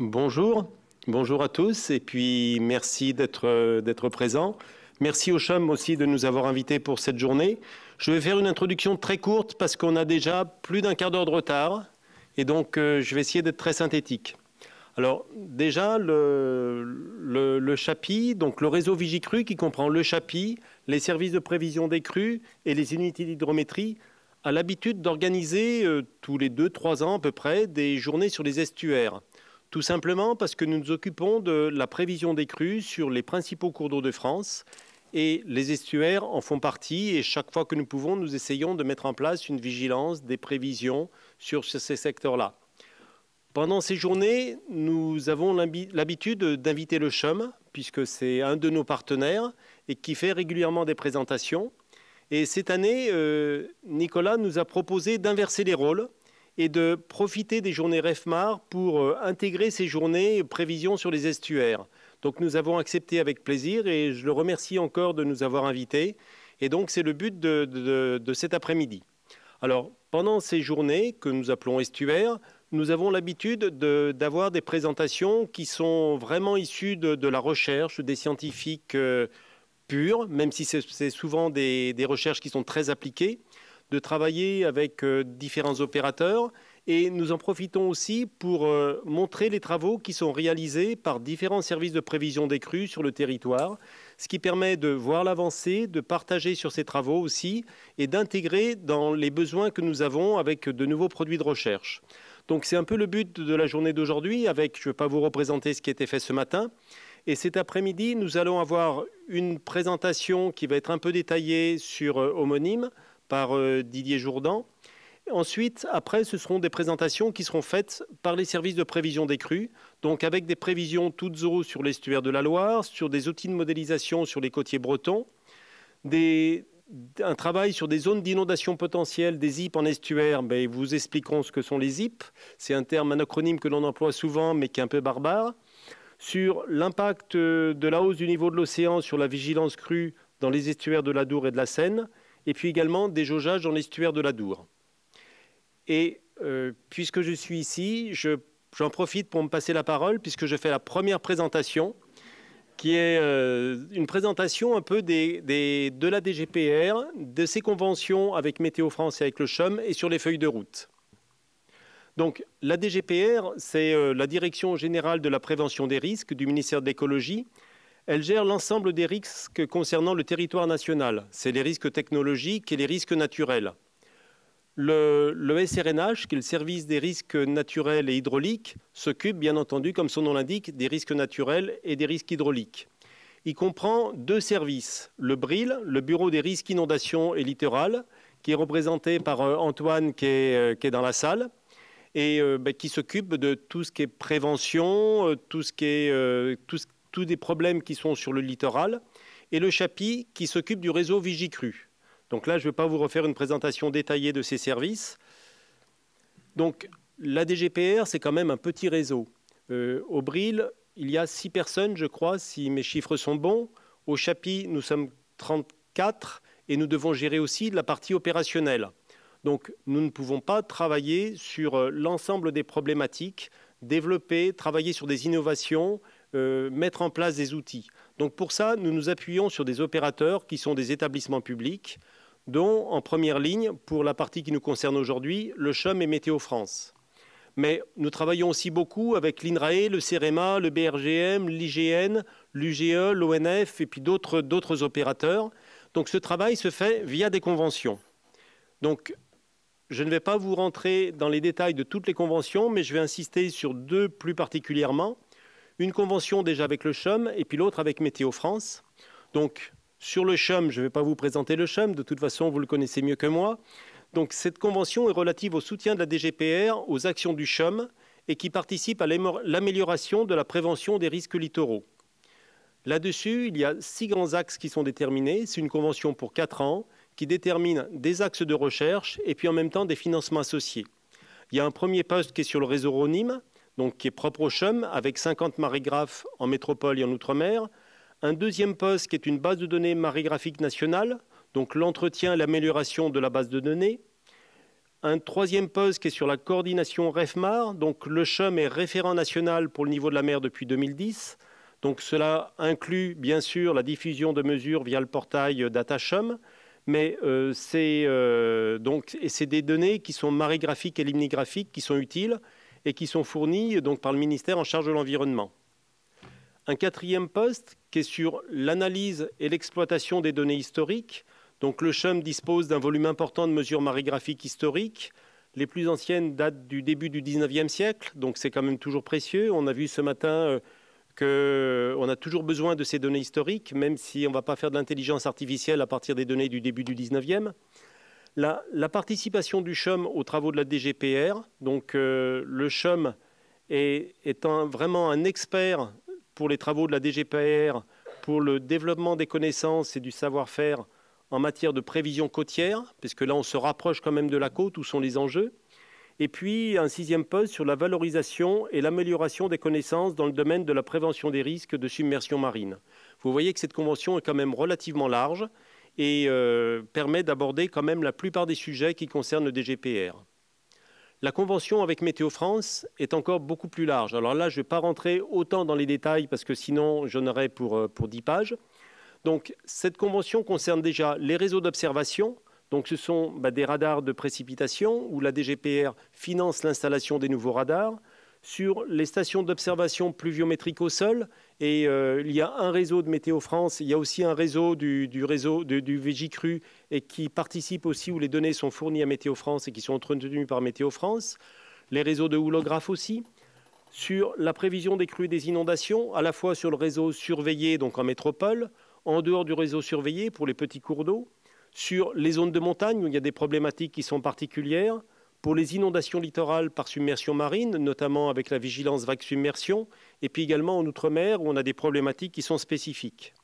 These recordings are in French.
Bonjour, bonjour à tous et puis merci euh, d'être présents. Merci au CHUM aussi de nous avoir invités pour cette journée. Je vais faire une introduction très courte parce qu'on a déjà plus d'un quart d'heure de retard et donc euh, je vais essayer d'être très synthétique. Alors déjà, le, le, CHAPI, donc le réseau Vigicru qui comprend le CHAPI, les services de prévision des crues et les unités d'hydrométrie, a l'habitude d'organiser euh, tous les 2-3 ans à peu près des journées sur les estuaires. Tout simplement parce que nous nous occupons de la prévision des crues sur les principaux cours d'eau de France et les estuaires en font partie et chaque fois que nous pouvons, nous essayons de mettre en place une vigilance, des prévisions sur ces secteurs-là. Pendant ces journées, nous avons l'habitude d'inviter le CHUM, puisque c'est un de nos partenaires et qui fait régulièrement des présentations. Et cette année, euh, Nicolas nous a proposé d'inverser les rôles et de profiter des journées REFMAR pour euh, intégrer ces journées prévisions sur les estuaires. Donc nous avons accepté avec plaisir et je le remercie encore de nous avoir invités. Et donc c'est le but de, cet après-midi. Alors pendant ces journées que nous appelons estuaires, nous avons l'habitude d'avoir des présentations qui sont vraiment issues de, la recherche des scientifiques. Euh, purs, même si c'est souvent des, recherches qui sont très appliquées de travailler avec euh, différents opérateurs et nous en profitons aussi pour euh, montrer les travaux qui sont réalisés par différents services de prévision des crues sur le territoire, ce qui permet de voir l'avancée, de partager sur ces travaux aussi et d'intégrer dans les besoins que nous avons avec de nouveaux produits de recherche. Donc c'est un peu le but de la journée d'aujourd'hui avec, je ne vais pas vous représenter ce qui a été fait ce matin, et cet après-midi, nous allons avoir une présentation qui va être un peu détaillée sur euh, Homonyme, par euh, Didier Jourdan. Ensuite, après, ce seront des présentations qui seront faites par les services de prévision des crues, donc avec des prévisions toutes eaux sur l'estuaire de la Loire, sur des outils de modélisation sur les côtiers bretons, un travail sur des zones d'inondation potentielles, des ZIP en estuaire. Mais ben, vous expliquerons ce que sont les ZIP. C'est un terme, un que l'on emploie souvent, mais qui est un peu barbare. Sur l'impact euh, de la hausse du niveau de l'océan sur la vigilance crue dans les estuaires de la Dour et de la Seine, et puis également des jaugeages dans l'estuaire de la Dour. Et euh, puisque je suis ici, j'en profite pour me passer la parole, puisque je fais la première présentation, qui est euh, une présentation un peu de la DGPR, de ses conventions avec Météo France et avec le CHUM, et sur les feuilles de route. Donc la DGPR, c'est euh, la Direction générale de la prévention des risques du ministère de l'écologie, elle gère l'ensemble des risques concernant le territoire national. C'est les risques technologiques et les risques naturels. Le, SRNH, qui est le service des risques naturels et hydrauliques, s'occupe, bien entendu, comme son nom l'indique, des risques naturels et des risques hydrauliques. Il comprend deux services, le BRIL, le Bureau des risques inondations et littorales, qui est représenté par euh, Antoine euh, qui est, dans la salle, et euh, ben, qui s'occupe de tout ce qui est prévention, tout ce qui est, tout tous des problèmes qui sont sur le littoral, et le Chapi qui s'occupe du réseau Vigicru. Donc là, je ne vais pas vous refaire une présentation détaillée de ces services. Donc la DGPR, c'est quand même un petit réseau. Euh, au Bril, il y a six personnes, je crois, si mes chiffres sont bons. Au Chapi, nous sommes 34 et nous devons gérer aussi la partie opérationnelle. Donc nous ne pouvons pas travailler sur euh, l'ensemble des problématiques, développer, travailler sur des innovations euh, mettre en place des outils. Donc pour ça, nous nous appuyons sur des opérateurs qui sont des établissements publics, dont en première ligne, pour la partie qui nous concerne aujourd'hui, le CHUM et Météo France. Mais nous travaillons aussi beaucoup avec l'INRAE, le CEREMA, le BRGM, l'IGN, l'UGE, l'ONF et puis d'autres opérateurs. Donc ce travail se fait via des conventions. Donc je ne vais pas vous rentrer dans les détails de toutes les conventions, mais je vais insister sur deux plus particulièrement. Une convention déjà avec le CHUM et puis l'autre avec Météo France. Donc sur le CHUM, je ne vais pas vous présenter le CHUM, de toute façon vous le connaissez mieux que moi. Donc cette convention est relative au soutien de la DGPR aux actions du CHUM et qui participe à l'amélioration de la prévention des risques littoraux. Là-dessus, il y a six grands axes qui sont déterminés. C'est une convention pour quatre ans qui détermine des axes de recherche et puis en même temps des financements associés. Il y a un premier poste qui est sur le réseau Ronyme donc qui est propre au CHUM, avec 50 marégraphes en métropole et en outre-mer. Un deuxième poste qui est une base de données marégraphique nationale, donc l'entretien et l'amélioration de la base de données. Un troisième poste qui est sur la coordination REFMAR, donc le CHUM est référent national pour le niveau de la mer depuis 2010. Donc cela inclut bien sûr la diffusion de mesures via le portail euh, DataChum, mais euh, c'est euh, c'est des données qui sont marégraphiques et limnigraphiques qui sont utiles et qui sont fournis donc, par le ministère en charge de l'environnement. Un quatrième poste qui est sur l'analyse et l'exploitation des données historiques. Donc le CHUM dispose d'un volume important de mesures marégraphiques historiques. Les plus anciennes datent du début du 19e siècle, donc c'est quand même toujours précieux. On a vu ce matin euh, qu'on euh, a toujours besoin de ces données historiques, même si on ne va pas faire de l'intelligence artificielle à partir des données du début du 19e. La, participation du CHUM aux travaux de la DGPR, donc euh, le CHUM est, vraiment un expert pour les travaux de la DGPR, pour le développement des connaissances et du savoir-faire en matière de prévision côtière, puisque là on se rapproche quand même de la côte, où sont les enjeux. Et puis un sixième poste sur la valorisation et l'amélioration des connaissances dans le domaine de la prévention des risques de submersion marine. Vous voyez que cette convention est quand même relativement large et euh, permet d'aborder quand même la plupart des sujets qui concernent le DGPR. La convention avec Météo France est encore beaucoup plus large. Alors là, je ne vais pas rentrer autant dans les détails parce que sinon j'en aurais pour, euh, pour 10 pages. Donc cette convention concerne déjà les réseaux d'observation. Donc ce sont bah, des radars de précipitation où la DGPR finance l'installation des nouveaux radars. Sur les stations d'observation pluviométriques au sol, et euh, il y a un réseau de Météo France, il y a aussi un réseau du, réseau du Végicru et qui participe aussi où les données sont fournies à Météo France et qui sont entretenues par Météo France. Les réseaux de houlographes aussi. Sur la prévision des crues et des inondations, à la fois sur le réseau surveillé, donc en métropole, en dehors du réseau surveillé pour les petits cours d'eau, sur les zones de montagne où il y a des problématiques qui sont particulières, pour les inondations littorales par submersion marine, notamment avec la vigilance vague submersion, et puis également en Outre-mer où on a des problématiques qui sont spécifiques.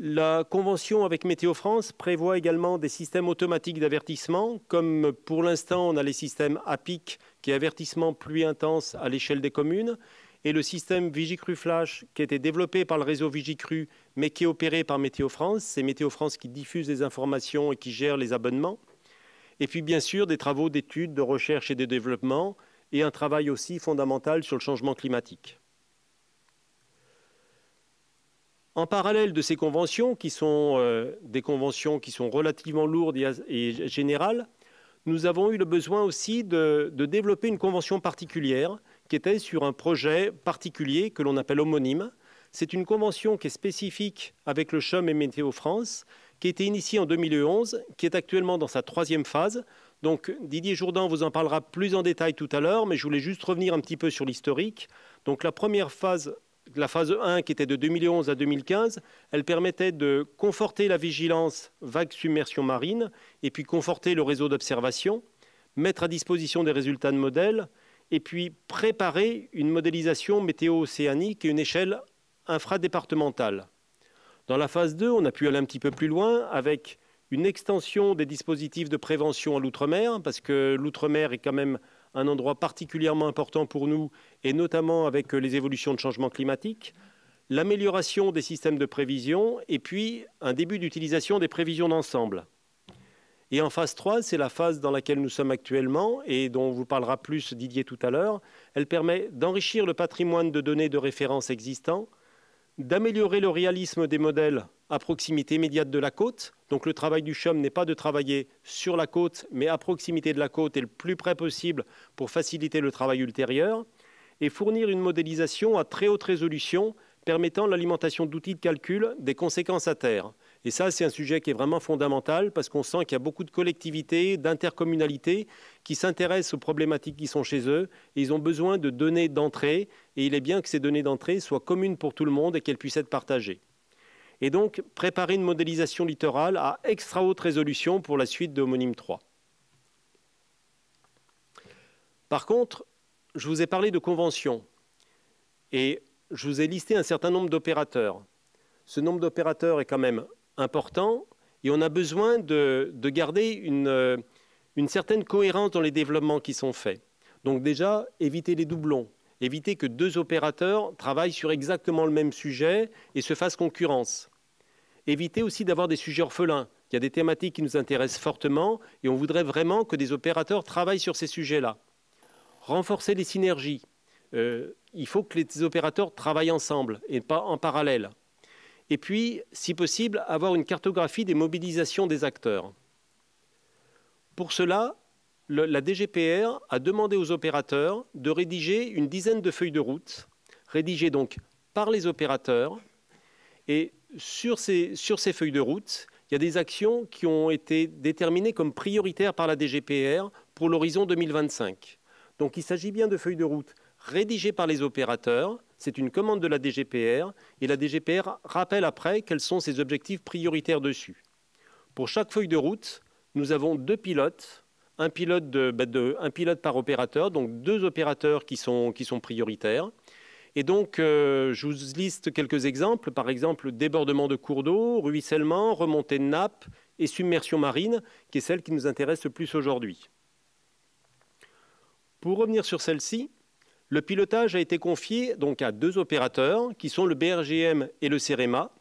La convention avec Météo France prévoit également des systèmes automatiques d'avertissement, comme pour l'instant on a les systèmes APIC, qui est avertissement pluie intense à l'échelle des communes, et le système Vigicru Flash, qui a été développé par le réseau Vigicru, mais qui est opéré par Météo France. C'est Météo France qui diffuse les informations et qui gère les abonnements. Et puis bien sûr des travaux d'études, de recherche et de développement, et un travail aussi fondamental sur le changement climatique. En parallèle de ces conventions, qui sont euh, des conventions qui sont relativement lourdes et, générales, nous avons eu le besoin aussi de, de, développer une convention particulière qui était sur un projet particulier que l'on appelle homonyme. C'est une convention qui est spécifique avec le CHUM et Météo France qui a été initié en 2011, qui est actuellement dans sa troisième phase. Donc Didier Jourdan vous en parlera plus en détail tout à l'heure, mais je voulais juste revenir un petit peu sur l'historique. Donc la première phase, la phase 1 qui était de 2011 à 2015, elle permettait de conforter la vigilance vague submersion marine et puis conforter le réseau d'observation, mettre à disposition des résultats de modèles et puis préparer une modélisation météo-océanique et une échelle infradépartementale. Dans la phase 2, on a pu aller un petit peu plus loin avec une extension des dispositifs de prévention à l'outre-mer, parce que l'outre-mer est quand même un endroit particulièrement important pour nous, et notamment avec euh, les évolutions de changement climatique, l'amélioration des systèmes de prévision, et puis un début d'utilisation des prévisions d'ensemble. Et en phase 3, c'est la phase dans laquelle nous sommes actuellement et dont vous parlera plus Didier tout à l'heure. Elle permet d'enrichir le patrimoine de données de référence existant, d'améliorer le réalisme des modèles à proximité immédiate de la côte. Donc le travail du CHUM n'est pas de travailler sur la côte, mais à proximité de la côte et le plus près possible pour faciliter le travail ultérieur. Et fournir une modélisation à très haute résolution permettant l'alimentation d'outils de calcul des conséquences à terre. Et ça, c'est un sujet qui est vraiment fondamental parce qu'on sent qu'il y a beaucoup de collectivités, d'intercommunalités qui s'intéressent aux problématiques qui sont chez eux. ils ont besoin de données d'entrée et il est bien que ces données d'entrée soient communes pour tout le monde et qu'elles puissent être partagées. Et donc, préparer une modélisation littorale à extra haute résolution pour la suite de Homonyme 3. Par contre, je vous ai parlé de conventions et je vous ai listé un certain nombre d'opérateurs. Ce nombre d'opérateurs est quand même important et on a besoin de, garder euh, une, certaine cohérence dans les développements qui sont faits. Donc déjà, éviter les doublons, éviter que deux opérateurs travaillent sur exactement le même sujet et se fassent concurrence. Éviter aussi d'avoir des sujets orphelins. Il y a des thématiques qui nous intéressent fortement et on voudrait vraiment que des opérateurs travaillent sur ces sujets-là. Renforcer les synergies. Euh, il faut que les opérateurs travaillent ensemble et pas en parallèle et puis, si possible, avoir une cartographie des mobilisations des acteurs. Pour cela, la DGPR a demandé aux opérateurs de rédiger une dizaine de feuilles de route, rédigées donc par les opérateurs. Et sur ces, sur ces feuilles de route, il y a des actions qui ont été déterminées comme prioritaires par la DGPR pour l'horizon 2025. Donc il s'agit bien de feuilles de route rédigées par les opérateurs, c'est une commande de la DGPR et la DGPR rappelle après quels sont ses objectifs prioritaires dessus. Pour chaque feuille de route, nous avons deux pilotes, un pilote, bah, par opérateur, donc deux opérateurs qui sont, prioritaires. Et donc, euh, je vous liste quelques exemples, par exemple débordement de cours d'eau, ruissellement, remontée de nappe et submersion marine, qui est celle qui nous intéresse le plus aujourd'hui. Pour revenir sur celle-ci, le pilotage a été confié donc à deux opérateurs qui sont le BRGM et le CEREMA.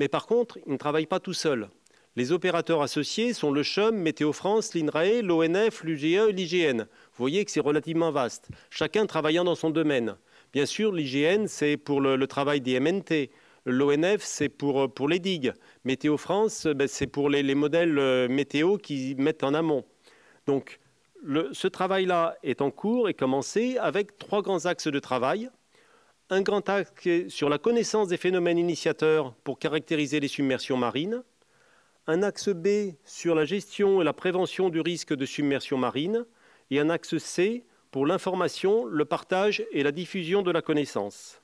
Mais par contre, ils ne travaillent pas tout seuls. Les opérateurs associés sont le CHUM, Météo France, l'INRAE, l'ONF, l'UGE et l'IGN. Vous voyez que c'est relativement vaste, chacun travaillant dans son domaine. Bien sûr, l'IGN, c'est pour le, travail des MNT. L'ONF, c'est pour, les digues. Météo France, ben, c'est pour les, les modèles euh, météo qui mettent en amont. Donc, ce travail-là est en cours et commencé avec trois grands axes de travail. Un grand axe sur la connaissance des phénomènes initiateurs pour caractériser les submersions marines. Un axe B sur la gestion et la prévention du risque de submersion marine. Et un axe C pour l'information, le partage et la diffusion de la connaissance.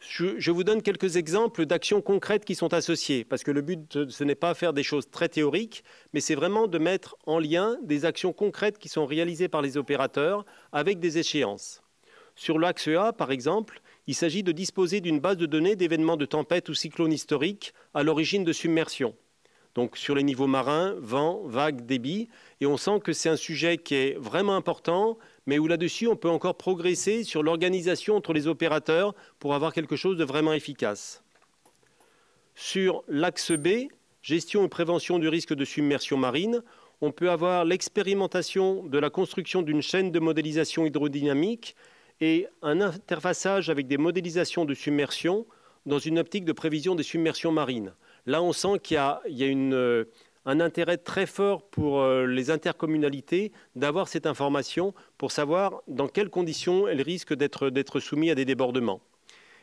Je, vous donne quelques exemples d'actions concrètes qui sont associées, parce que le but, euh, ce n'est pas faire des choses très théoriques, mais c'est vraiment de mettre en lien des actions concrètes qui sont réalisées par les opérateurs avec des échéances. Sur l'axe e A, par exemple, il s'agit de disposer d'une base de données d'événements de tempête ou cyclone historique à l'origine de submersion. Donc sur les niveaux marins, vent, vagues, débits, Et on sent que c'est un sujet qui est vraiment important, mais où là-dessus, on peut encore progresser sur l'organisation entre les opérateurs pour avoir quelque chose de vraiment efficace. Sur l'axe B, gestion et prévention du risque de submersion marine, on peut avoir l'expérimentation de la construction d'une chaîne de modélisation hydrodynamique et un interfaçage avec des modélisations de submersion dans une optique de prévision des submersions marines. Là, on sent qu'il y, y a, une euh, un intérêt très fort pour euh, les intercommunalités d'avoir cette information pour savoir dans quelles conditions elles risquent d'être soumises à des débordements.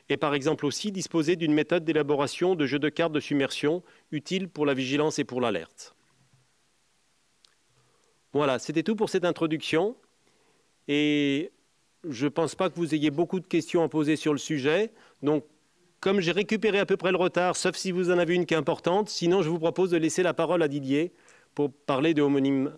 Et par exemple aussi disposer d'une méthode d'élaboration de jeux de cartes de submersion utile pour la vigilance et pour l'alerte. Voilà, c'était tout pour cette introduction. Et je ne pense pas que vous ayez beaucoup de questions à poser sur le sujet. Donc comme j'ai récupéré à peu près le retard, sauf si vous en avez une qui est importante, sinon je vous propose de laisser la parole à Didier pour parler de homonyme